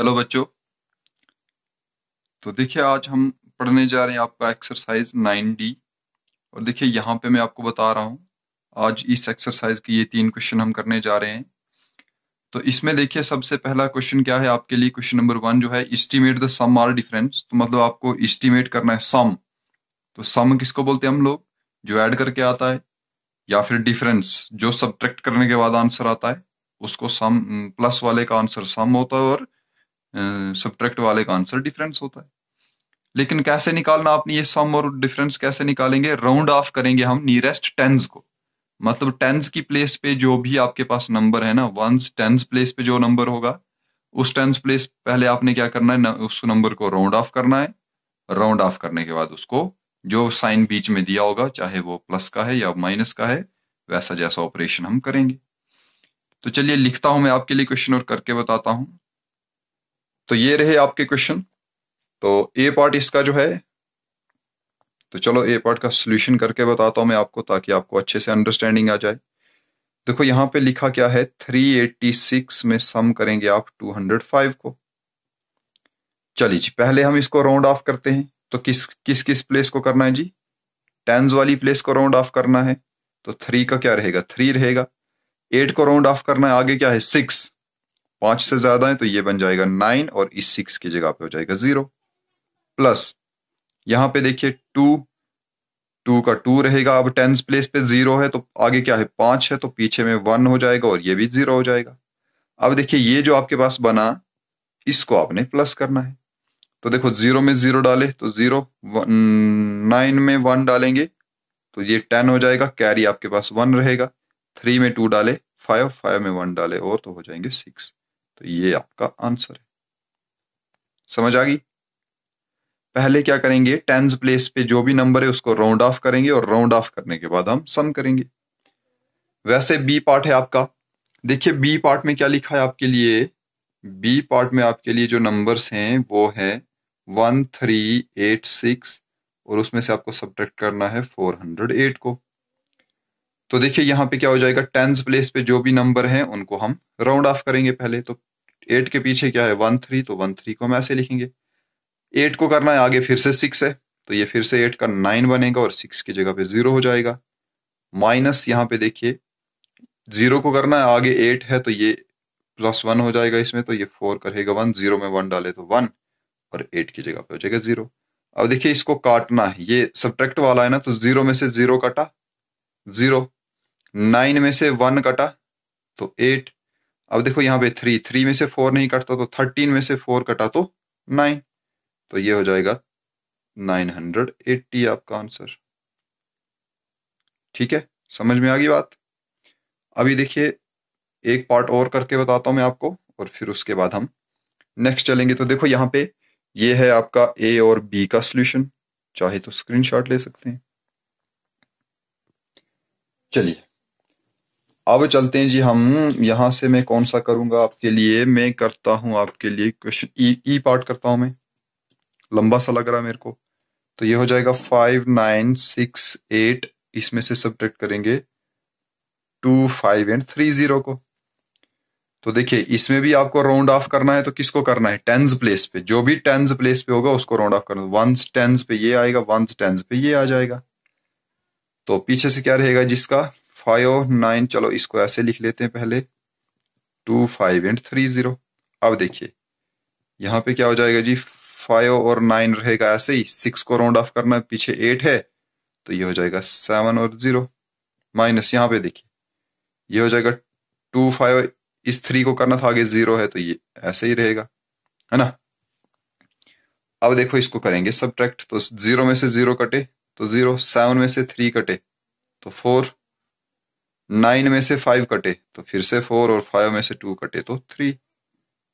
hello बच्चों तो देखिए आज हम पढ़ने जा रहे हैं आपका एक्सरसाइज 9D और देखिए यहाँ पे मैं आपको बता रहा हूँ आज इस एक्सरसाइज के ये तीन क्वेश्चन हम करने जा रहे हैं तो इसमें देखिए सबसे पहला क्वेश्चन क्या है आपके लिए क्वेश्चन नंबर वन जो है estimate the sum or difference तो मतलब आपको इस्टीमेट करना है सम तो सम किसको बोलते हैं हम लोग जो एड करके आता है या फिर डिफरेंस जो सब्ट्रैक्ट करने के बाद आंसर आता है उसको सम प्लस वाले का आंसर सम होता है और सब्ट्रैक्ट वाले का आंसर डिफरेंस होता है लेकिन कैसे निकालना आपने ये सम और डिफरेंस कैसे निकालेंगे राउंड ऑफ करेंगे हम नियरेस्ट टेंस को मतलब टेंस की प्लेस पे जो भी आपके पास नंबर है ना वंस टेंस प्लेस पे जो नंबर होगा उस टेंस प्लेस पहले आपने क्या करना है न, उस नंबर को राउंड ऑफ करना है राउंड ऑफ करने के बाद उसको जो साइन बीच में दिया होगा चाहे वो प्लस का है या माइनस का है वैसा जैसा ऑपरेशन हम करेंगे तो चलिए लिखता हूं मैं आपके लिए क्वेश्चन और करके बताता हूं तो ये रहे आपके क्वेश्चन तो ए पार्ट इसका जो है तो चलो ए पार्ट का सोल्यूशन करके बताता हूं मैं आपको ताकि आपको अच्छे से अंडरस्टैंडिंग आ जाए देखो यहां पे लिखा क्या है 386 में सम करेंगे आप 205 को चलिए जी पहले हम इसको राउंड ऑफ करते हैं तो किस किस किस प्लेस को करना है जी टेंस वाली प्लेस को राउंड ऑफ करना है तो थ्री का क्या रहेगा थ्री रहेगा एट को राउंड ऑफ करना है आगे क्या है सिक्स पांच से ज्यादा है तो ये बन जाएगा नाइन और इस सिक्स की जगह पे हो जाएगा जीरो प्लस यहां पे देखिए टू टू का टू रहेगा अब टेंस प्लेस पे जीरो है तो आगे क्या है पांच है तो पीछे में वन हो जाएगा और ये भी जीरो हो जाएगा अब देखिए ये जो आपके पास बना इसको आपने प्लस करना है तो देखो जीरो में जीरो डाले तो जीरो नाइन में वन डालेंगे तो ये टेन हो जाएगा कैरी आपके पास वन रहेगा थ्री में टू डाले फाइव फाइव में वन डाले और तो हो जाएंगे सिक्स तो ये आपका आंसर है समझ आ गई पहले क्या करेंगे टेंस प्लेस पे जो भी नंबर है उसको राउंड ऑफ करेंगे और राउंड ऑफ करने के बाद हम सम करेंगे वैसे बी पार्ट है आपका देखिए बी पार्ट में क्या लिखा है आपके लिए बी पार्ट में आपके लिए जो नंबर्स हैं वो है वन थ्री एट सिक्स और उसमें से आपको सब्ट्रैक्ट करना है फोर हंड्रेड एट को तो देखिए यहाँ पे क्या हो जाएगा टेंथ प्लेस पे जो भी नंबर हैं उनको हम राउंड ऑफ करेंगे पहले तो एट के पीछे क्या है वन थ्री तो वन थ्री को हम ऐसे लिखेंगे एट को करना है आगे फिर से सिक्स है तो ये फिर से एट का नाइन बनेगा और सिक्स की जगह पे जीरो हो जाएगा माइनस यहाँ पे देखिए जीरो को करना है आगे एट है तो ये प्लस वन हो जाएगा इसमें तो ये फोर करेगा वन जीरो में वन डाले तो वन और एट की जगह पे हो जाएगा जीरो अब देखिए इसको काटना है ये सब्ट्रैक्ट वाला है ना तो जीरो में से जीरो काटा जीरो नाइन में से वन कटा तो एट अब देखो यहाँ पे थ्री थ्री में से फोर नहीं कटता तो थर्टीन में से फोर कटा तो नाइन तो ये हो जाएगा नाइन हंड्रेड एट्टी आपका आंसर ठीक है समझ में आ गई बात अभी देखिए एक पार्ट और करके बताता हूं मैं आपको और फिर उसके बाद हम नेक्स्ट चलेंगे तो देखो यहाँ पे ये है आपका ए और बी का सोल्यूशन चाहे तो स्क्रीनशॉट ले सकते हैं चलिए अब चलते हैं जी हम यहां से मैं कौन सा करूंगा आपके लिए मैं करता हूं आपके लिए क्वेश्चन ई ई पार्ट करता हूं मैं लंबा सा लग रहा है मेरे को तो ये हो जाएगा फाइव नाइन सिक्स एट इसमें से सब्ट्रैक्ट करेंगे two five and three zero को तो देखिए इसमें भी आपको राउंड ऑफ करना है तो किसको करना है टेंस प्लेस पे जो भी टेंस प्लेस पे होगा उसको राउंड ऑफ करना वंस टेंस पे ये आएगा वंस टेंस पे ये आ जाएगा तो पीछे से क्या रहेगा जिसका फाइव नाइन oh चलो इसको ऐसे लिख लेते हैं पहले two five and three zero अब देखिए यहाँ पे क्या हो जाएगा जी फाइव और नाइन रहेगा ऐसे ही सिक्स को राउंड ऑफ करना है पीछे एट है तो ये हो जाएगा सेवन और ज़ीरो माइनस यहाँ पे देखिए ये हो जाएगा टू फाइव इस थ्री को करना था आगे ज़ीरो है तो ये ऐसे ही रहेगा है ना अब देखो इसको करेंगे सब्ट्रैक्ट तो ज़ीरो में से ज़ीरो कटे तो ज़ीरो सेवन में से थ्री कटे तो फोर नाइन में से फाइव कटे तो फिर से फोर और फाइव में से टू कटे तो थ्री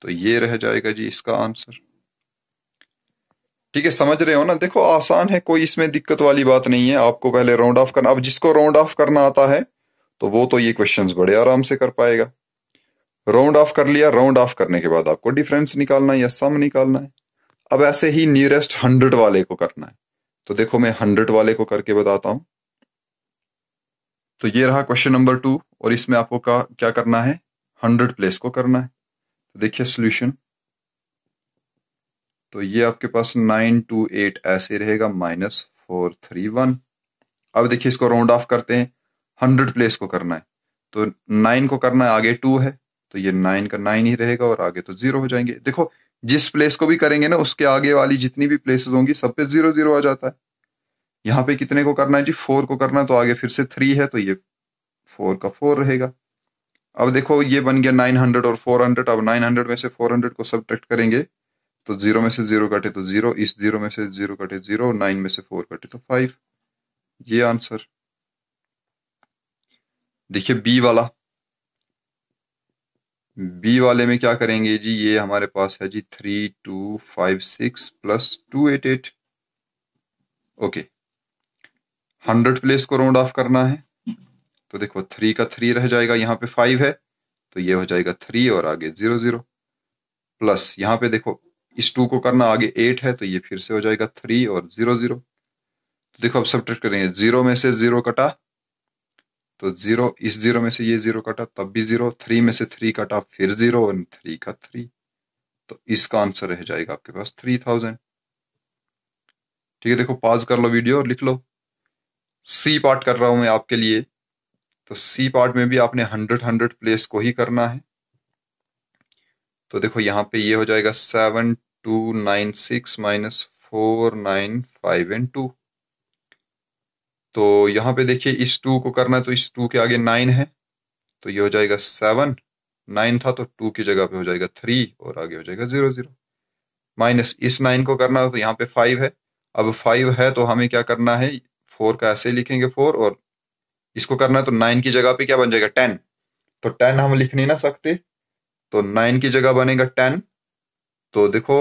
तो ये रह जाएगा जी इसका आंसर ठीक है समझ रहे हो ना देखो आसान है कोई इसमें दिक्कत वाली बात नहीं है आपको पहले राउंड ऑफ करना अब जिसको राउंड ऑफ करना आता है तो वो तो ये क्वेश्चन बड़े आराम से कर पाएगा राउंड ऑफ कर लिया राउंड ऑफ करने के बाद आपको डिफरेंस निकालना है या सम निकालना है अब ऐसे ही नियरेस्ट हंड्रेड वाले को करना है तो देखो मैं हंड्रेड वाले को करके बताता हूं तो ये रहा क्वेश्चन नंबर टू और इसमें आपको का, क्या करना है हंड्रेड प्लेस को करना है तो देखिए सोल्यूशन तो ये आपके पास नाइन टू एट ऐसे रहेगा माइनस फोर थ्री वन अब देखिए इसको राउंड ऑफ करते हैं हंड्रेड प्लेस को करना है तो नाइन को करना है आगे टू है तो ये नाइन का नाइन ही रहेगा और आगे तो जीरो हो जाएंगे देखो जिस प्लेस को भी करेंगे ना उसके आगे वाली जितनी भी प्लेसेस होंगी सब पे जीरो जीरो आ जाता है यहाँ पे कितने को करना है जी फोर को करना है तो आगे फिर से थ्री है तो ये फोर का फोर रहेगा अब देखो ये बन गया नाइन हंड्रेड और फोर हंड्रेड अब नाइन हंड्रेड में से फोर हंड्रेड को सब्ट्रैक्ट करेंगे तो जीरो में से जीरो कटे तो जीरो इस जीरो में से जीरो कटे जीरो नाइन में से फोर कटे तो फाइव ये आंसर देखिए बी वाला बी वाले में क्या करेंगे जी ये हमारे पास है जी three two five six plus two eight eight okay hundred place को राउंड ऑफ करना है तो देखो थ्री का थ्री रह जाएगा यहाँ पे फाइव है तो ये हो जाएगा थ्री और आगे जीरो जीरो प्लस यहाँ पे देखो इस टू को करना आगे एट है तो ये फिर से हो जाएगा थ्री और जीरो जीरो तो देखो अब सब्ट्रैक्ट करेंगे जीरो में से जीरो कटा तो जीरो इस जीरो में से ये जीरो कटा तब भी जीरो थ्री में से थ्री कटा फिर जीरो और थ्री का थ्री तो इसका आंसर रह जाएगा आपके पास थ्री थाउजेंड ठीक है देखो पॉज कर लो वीडियो और लिख लो सी पार्ट कर रहा हूं मैं आपके लिए तो सी पार्ट में भी आपने हंड्रेड हंड्रेड प्लेस को ही करना है तो देखो यहाँ पे ये हो जाएगा seven two nine six minus four nine five and two तो यहाँ पे देखिए इस टू को करना है तो इस टू के आगे नाइन है तो ये हो जाएगा सेवन नाइन था तो टू की जगह पे हो जाएगा थ्री और आगे हो जाएगा जीरो जीरो माइनस इस नाइन को करना है तो यहाँ पे फाइव है अब फाइव है तो हमें क्या करना है फोर का ऐसे लिखेंगे फोर और इसको करना है तो नाइन की जगह पे क्या बन जाएगा टेन तो टेन हम लिख नहीं ना सकते तो नाइन की जगह बनेगा टेन तो देखो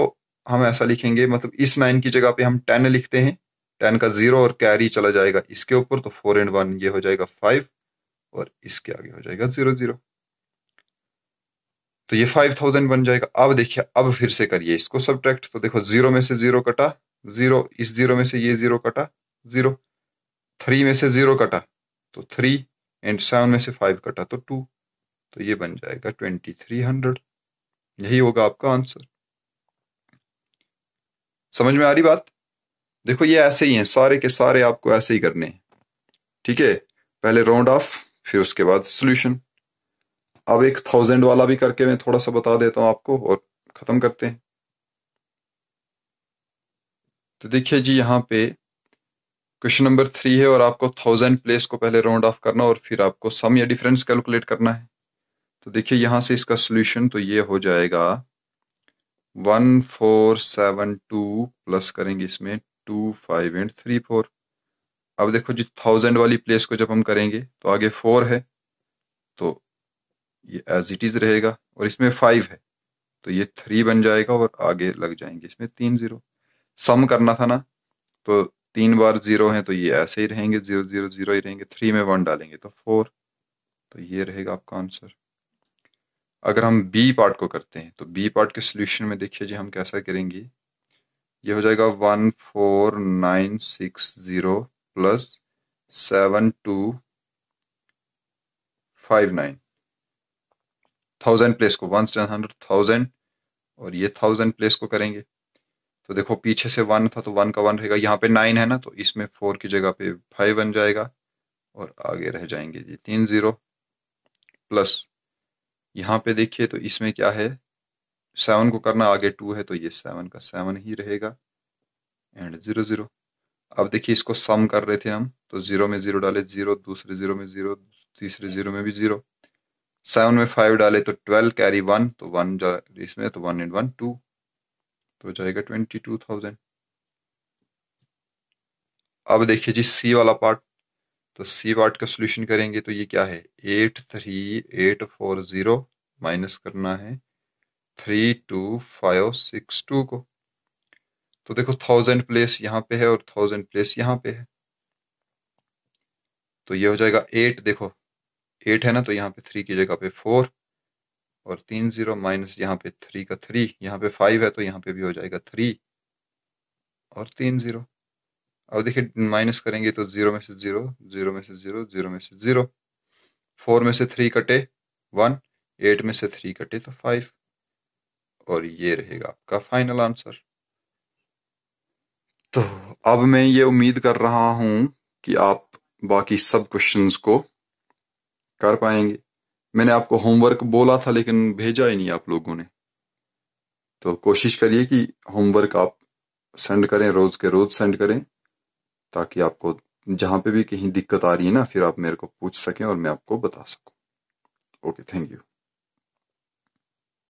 हम ऐसा लिखेंगे मतलब इस नाइन की जगह पे हम टेन लिखते हैं टेन का जीरो और कैरी चला जाएगा इसके ऊपर तो फोर एंड वन ये हो जाएगा फाइव और इसके आगे हो जाएगा जीरो जीरो तो ये फाइव थाउजेंड बन जाएगा अब देखिए अब फिर से करिए इसको सब्ट्रैक्ट तो देखो जीरो में से जीरो कटा जीरो इस जीरो में से ये जीरो कटा जीरो थ्री में से ज़ीरो कटा तो थ्री एंड सेवन में से फाइव कटा तो टू तो ये बन जाएगा ट्वेंटी थ्री हंड्रेड यही होगा आपका आंसर समझ में आ रही बात देखो ये ऐसे ही हैं सारे के सारे आपको ऐसे ही करने हैं ठीक है पहले राउंड ऑफ फिर उसके बाद सोल्यूशन अब एक थाउजेंड वाला भी करके मैं थोड़ा सा बता देता हूं आपको और ख़त्म करते हैं तो देखिए जी यहां पे क्वेश्चन नंबर थ्री है और आपको थाउजेंड प्लेस को पहले राउंड ऑफ करना और फिर आपको सम या डिफरेंस कैलकुलेट करना है तो देखिए यहां से इसका सॉल्यूशन तो ये हो जाएगा one four seven two plus करेंगे इसमें two five and three four अब देखो जी थाउजेंड वाली प्लेस को जब हम करेंगे तो आगे फोर है तो ये एज इट इज़ रहेगा और इसमें फाइव है तो ये थ्री बन जाएगा और आगे लग जाएंगे इसमें तीन ज़ीरो सम करना था ना तो तीन बार जीरो हैं तो ये ऐसे ही रहेंगे जीरो जीरो जीरो ही रहेंगे थ्री में वन डालेंगे तो फोर तो ये रहेगा आपका आंसर अगर हम बी पार्ट को करते हैं तो बी पार्ट के सोल्यूशन में देखिए जी हम कैसा करेंगे ये हो जाएगा one four nine six zero plus seven two five nine thousand place को वन सेवन हंड्रेड थाउजेंड और ये थाउजेंड प्लेस को करेंगे तो देखो पीछे से वन था तो वन का वन रहेगा यहाँ पे नाइन है ना तो इसमें फोर की जगह पे फाइव बन जाएगा और आगे रह जाएंगे जी तीन जीरो प्लस यहाँ पे देखिए तो इसमें क्या है सेवन को करना आगे टू है तो ये सेवन का सेवन ही रहेगा एंड जीरो जीरो अब देखिए इसको सम कर रहे थे हम तो जीरो में जीरो डाले जीरो दूसरे जीरो में जीरो तीसरे जीरो में भी जीरो सेवन में फाइव डाले तो ट्वेल्व कैरी वन तो वन इसमें तो वन एंड वन टू तो हो जाएगा ट्वेंटी टू थाउजेंड अब देखिए जी सी वाला पार्ट तो सी पार्ट का सोल्यूशन करेंगे तो ये क्या है eight three eight four zero minus करना है three two five six two को तो देखो थाउजेंड प्लेस यहाँ पे है और थाउजेंड प्लेस यहाँ पे है तो ये हो जाएगा एट देखो एट है ना तो यहाँ पे थ्री की जगह पे फोर और तीन जीरो माइनस यहाँ पे थ्री का थ्री यहाँ पे फाइव है तो यहाँ पे भी हो जाएगा थ्री और तीन जीरो अब देखिए माइनस करेंगे तो जीरो में से जीरो जीरो में से जीरो जीरो में से जीरो फोर में से थ्री कटे वन एट में से थ्री कटे तो फाइव और ये रहेगा आपका फाइनल आंसर तो अब मैं ये उम्मीद कर रहा हूं कि आप बाकी सब क्वेश्चंस को कर पाएंगे मैंने आपको होमवर्क बोला था लेकिन भेजा ही नहीं आप लोगों ने तो कोशिश करिए कि होमवर्क आप सेंड करें रोज के रोज सेंड करें ताकि आपको जहां पे भी कहीं दिक्कत आ रही है ना फिर आप मेरे को पूछ सकें और मैं आपको बता सकूं ओके थैंक यू